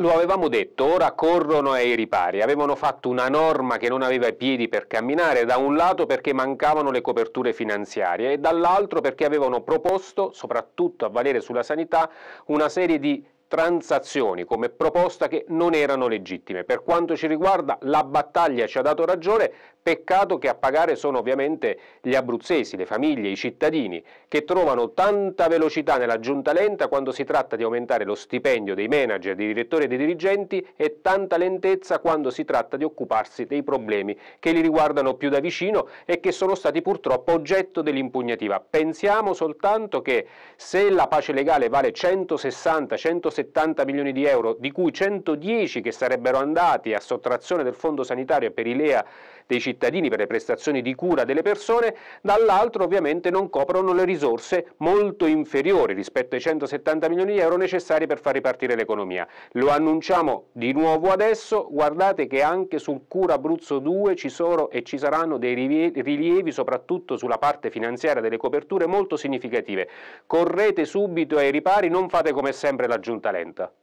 Lo avevamo detto, ora corrono ai ripari, avevano fatto una norma che non aveva i piedi per camminare, da un lato perché mancavano le coperture finanziarie e dall'altro perché avevano proposto, soprattutto a valere sulla sanità, una serie di transazioni come proposta che non erano legittime. Per quanto ci riguarda la battaglia ci ha dato ragione, peccato che a pagare sono ovviamente gli abruzzesi, le famiglie, i cittadini che trovano tanta velocità nella giunta lenta quando si tratta di aumentare lo stipendio dei manager, dei direttori e dei dirigenti e tanta lentezza quando si tratta di occuparsi dei problemi che li riguardano più da vicino e che sono stati purtroppo oggetto dell'impugnativa. Pensiamo soltanto che se la pace legale vale 160-170 170 milioni di euro, di cui 110 che sarebbero andati a sottrazione del fondo sanitario per i LEA dei cittadini per le prestazioni di cura delle persone, dall'altro ovviamente non coprono le risorse molto inferiori rispetto ai 170 milioni di euro necessari per far ripartire l'economia. Lo annunciamo di nuovo adesso, guardate che anche sul Cura Abruzzo 2 ci sono e ci saranno dei rilievi soprattutto sulla parte finanziaria delle coperture molto significative. Correte subito ai ripari, non fate come sempre la giunta talento.